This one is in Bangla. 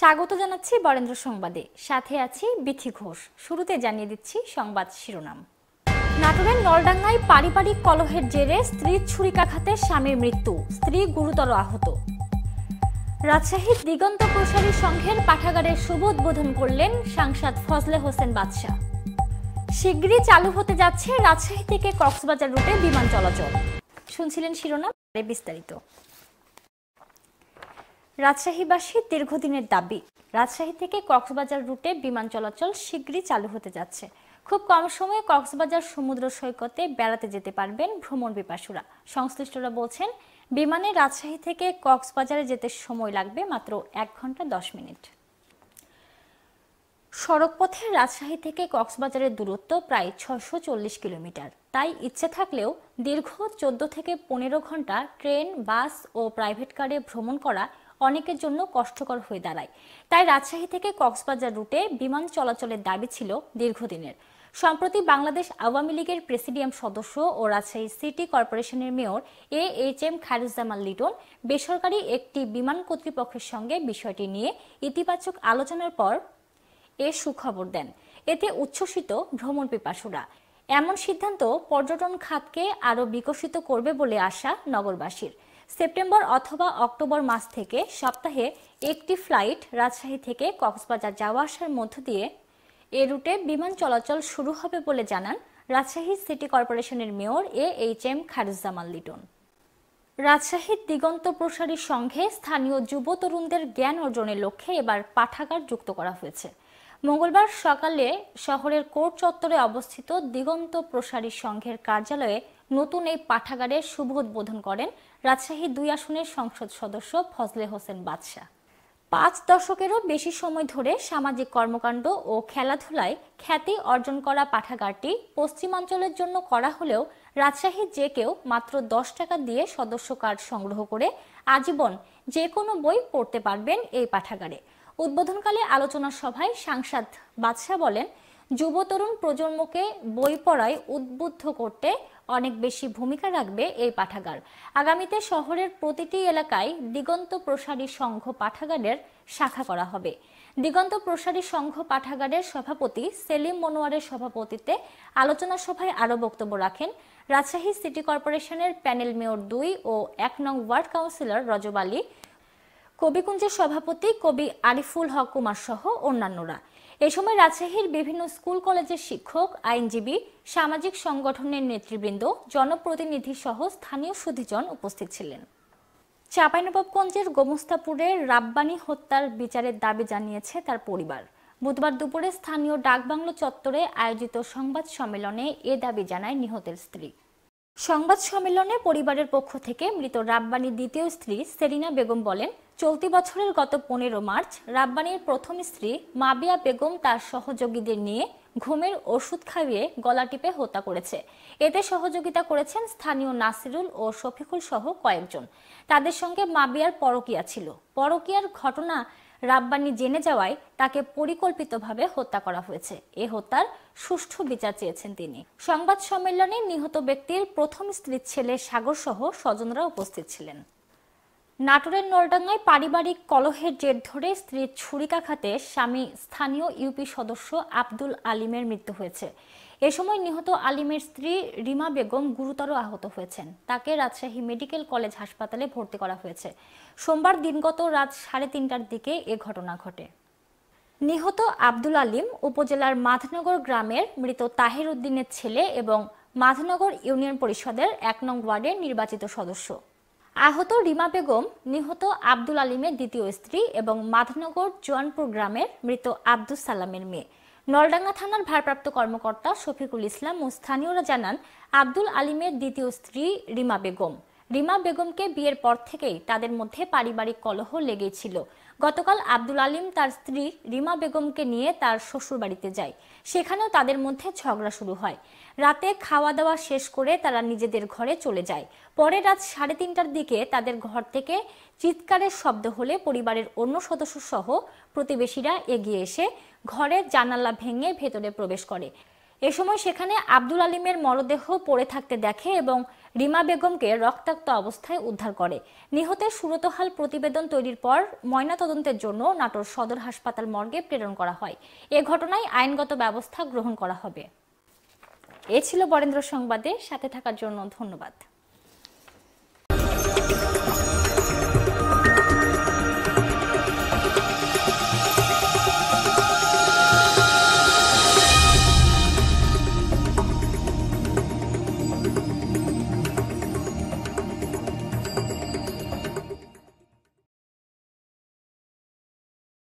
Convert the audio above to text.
স্বাগত জানাচ্ছি বরেন্দ্র সংবাদে সাথে আছি বিথি ঘোষ শুরুতে জানিয়ে দিচ্ছি সংবাদ শিরোনাম নাটোরের নলডাঙ্গায় পারিবারিক কলহের জেরে স্ত্রীর ছুরিকাঘাতে স্বামীর মৃত্যু স্ত্রী গুরুতর আহত রাজশাহীর দিগন্ত প্রসারী সংঘের পাঠাগারের শুভ উদ্বোধন করলেন সাংসদ ফজলে হোসেন বাদশাহ শিগগিরই চালু হতে যাচ্ছে রাজশাহী থেকে কক্সবাজার রুটে বিমান চলাচল শুনছিলেন শিরোনাম বিস্তারিত রাজশাহীবাসী দীর্ঘদিনের দাবি রাজশাহী থেকে কক্সবাজার রুটে বিমান চলাচল শীঘ্রই চালু হতে যাচ্ছে খুব কম সময়ে কক্সবাজার সমুদ্র সৈকতে বেড়াতে যেতে পারবেন ভ্রমণ বিপাসুরা সংশ্লিষ্টরা বলছেন বিমানে রাজশাহী থেকে কক্সবাজারে যেতে সময় লাগবে মাত্র এক ঘন্টা দশ মিনিট সড়কপথে রাজশাহী থেকে কক্সবাজারের দূরত্ব প্রায় ছশো চল্লিশ কিলোমিটার তাই ইচ্ছে থাকলেও দীর্ঘ চোদ্দ থেকে পনেরো ঘন্টা ট্রেন বাস ও প্রাইভেট কারে ভ্রমণ করা অনেকের জন্য কষ্টকর হয়ে দাঁড়ায় তাই রাজশাহী থেকে কক্সবাজার রুটে বিমান চলাচলের দাবি ছিল দীর্ঘদিনের সম্প্রতি বাংলাদেশ আওয়ামী লীগের প্রেসিডিয়াম সদস্য ও রাজশাহী সিটি কর্পোরেশনের mayor A H M Khairuzzaman Liton বেসরকারি একটি বিমান কর্তৃপক্ষের সঙ্গে বিষয়টি নিয়ে ইতিবাচক আলোচনার পর এ সুখবর দেন এতে উচ্ছ্বসিত ভ্রমণ পিপাসুরা এমন সিদ্ধান্ত পর্যটন খাতকে আরও বিকশিত করবে বলে আশা নগরবাসীর সেপ্টেম্বর অথবা অক্টোবর মাস থেকে সপ্তাহে একটি ফ্লাইট রাজশাহী থেকে কক্সবাজার যাওয়া আসার মধ্য দিয়ে এ রুটে বিমান চলাচল শুরু হবে বলে জানান রাজশাহী সিটি কর্পোরেশনের mayor A H M Kharuzzaman Liton রাজশাহীর দিগন্ত প্রসারী সংঘে স্থানীয় যুব তরুণদের জ্ঞান অর্জনের লক্ষ্যে এবার পাঠাগার যুক্ত করা হয়েছে মঙ্গলবার সকালে শহরের কোর্ট চত্বরে অবস্থিত দিগন্ত প্রসারী সংঘের কার্যালয়ে নতুন এই পাঠাগারের শুভ উদ্বোধন করেন রাজশাহী দুই আসনের সংসদ সদস্য ফজলে হোসেন বাদশাহ পাঁচ দশকেরও বেশি সময় ধরে সামাজিক কর্মকাণ্ড ও খেলাধুলায় খ্যাতি অর্জন করা পাঠাগারটি পশ্চিমাঞ্চলের জন্য করা হলেও রাজশাহীর যে কেউ মাত্র দশ টাকা দিয়ে সদস্য কার্ড সংগ্রহ করে আজীবন যে কোনো বই পড়তে পারবেন এই পাঠাগারে উদ্বোধনকালে আলোচনা সভায় সাংসদ বাদশাহ বলেন যুব তরুণ প্রজন্মকে বই পড়ায় উদ্বুদ্ধ করতে অনেক বেশি ভূমিকা রাখবে এই পাঠাগার আগামীতে শহরের প্রতিটি এলাকায় দিগন্ত প্রসারী সংঘ পাঠাগারের শাখা করা হবে দিগন্ত প্রসারী সংঘ পাঠাগারের সভাপতি সেলিম মনোয়ারের সভাপতিত্বে আলোচনা সভায় আরও বক্তব্য রাখেন রাজশাহী সিটি কর্পোরেশনের প্যানেল মেয়র দুই ও এক নং ওয়ার্ড কাউন্সিলর রজব আলী কবিকুঞ্জের সভাপতি কবি আরিফুল হক কুমার সহ অন্যান্যরা এ সময় রাজশাহীর বিভিন্ন স্কুল কলেজের শিক্ষক আইনজীবী সামাজিক সংগঠনের নেতৃবৃন্দ জনপ্রতিনিধি সহ স্থানীয় সুধিজন উপস্থিত ছিলেন চাঁপাইনবাবগঞ্জের গোমস্তাপুরে রাব্বানি হত্যার বিচারের দাবি জানিয়েছে তার পরিবার বুধবার দুপুরে স্থানীয় ডাকবাংলো চত্বরে আয়োজিত সংবাদ সম্মেলনে এ দাবি জানায় নিহতের স্ত্রী সংবাদ সম্মেলনে পরিবারের পক্ষ থেকে মৃত রাব্বানির দ্বিতীয় স্ত্রী সেরিনা বেগম বলেন চলতি বছরের গত পনেরো মার্চ রাব্বানির প্রথম স্ত্রী মাবিয়া বেগম তার সহযোগীদের নিয়ে ঘুমের ওষুধ খাইয়ে গলা টিপে হত্যা করেছে এতে সহযোগিতা করেছেন স্থানীয় নাসিরুল ও শফিকুল সহ কয়েকজন তাদের সঙ্গে মাবিয়ার পরকিয়া ছিল পরকিয়ার ঘটনা রাব্বানি জেনে যাওয়ায় তাকে পরিকল্পিতভাবে হত্যা করা হয়েছে এ হত্যার সুষ্ঠু বিচার চেয়েছেন তিনি সংবাদ সম্মেলনে নিহত ব্যক্তির প্রথম স্ত্রীর ছেলে সাগর সহ স্বজনরা উপস্থিত ছিলেন নাটোরের নলডাঙ্গায় পারিবারিক কলহের জের ধরে স্ত্রীর ছুরিকাঘাতে স্বামী স্থানীয় ইউপি সদস্য আব্দুল আলিমের মৃত্যু হয়েছে এ সময় নিহত আলিমের স্ত্রী রিমা বেগম গুরুতর আহত হয়েছেন তাকে রাজশাহী মেডিকেল কলেজ হাসপাতালে ভর্তি করা হয়েছে সোমবার দিনগত রাত সাড়ে তিনটার দিকে এ ঘটনা ঘটে নিহত আব্দুল আলিম উপজেলার মাধনগর গ্রামের মৃত তাহির উদ্দিনের ছেলে এবং মাধনগর ইউনিয়ন পরিষদের এক নং ওয়ার্ডের নির্বাচিত সদস্য আহত রিমা বেগম নিহত আব্দুল আলিমের দ্বিতীয় স্ত্রী এবং মাধনগর জোয়ানপুর গ্রামের মৃত আব্দুল সালামের মেয়ে নলডাঙ্গা থানার ভারপ্রাপ্ত কর্মকর্তা শফিকুল ইসলাম ও স্থানীয়রা জানান আব্দুল আলিমের দ্বিতীয় স্ত্রী রিমা বেগম রিমা বেগমকে বিয়ের পর থেকেই তাদের মধ্যে পারিবারিক কলহ লেগেছিল গতকাল আব্দুল আলিম তার স্ত্রী রিমা বেগমকে নিয়ে তার শ্বশুরবাড়িতে যায় সেখানেও তাদের মধ্যে ঝগড়া শুরু হয় রাতে খাওয়া দাওয়া শেষ করে তারা নিজেদের ঘরে চলে যায় পরে রাত সাড়ে তিনটার দিকে তাদের ঘর থেকে চিৎকারের শব্দ হলে পরিবারের অন্য সদস্য সহ প্রতিবেশীরা এগিয়ে এসে ঘরের জানালা ভেঙে ভেতরে প্রবেশ করে এ সময় সেখানে আব্দুল আলিমের মরদেহ পড়ে থাকতে দেখে এবং রিমা বেগমকে রক্তাক্ত অবস্থায় উদ্ধার করে নিহতের সুরতহাল প্রতিবেদন তৈরির পর ময়নাতদন্তের জন্য নাটোর সদর হাসপাতাল মর্গে প্রেরণ করা হয় এ ঘটনায় আইনগত ব্যবস্থা গ্রহণ করা হবে এ ছিল বরেন্দ্র সংবাদে সাথে থাকার জন্য ধন্যবাদ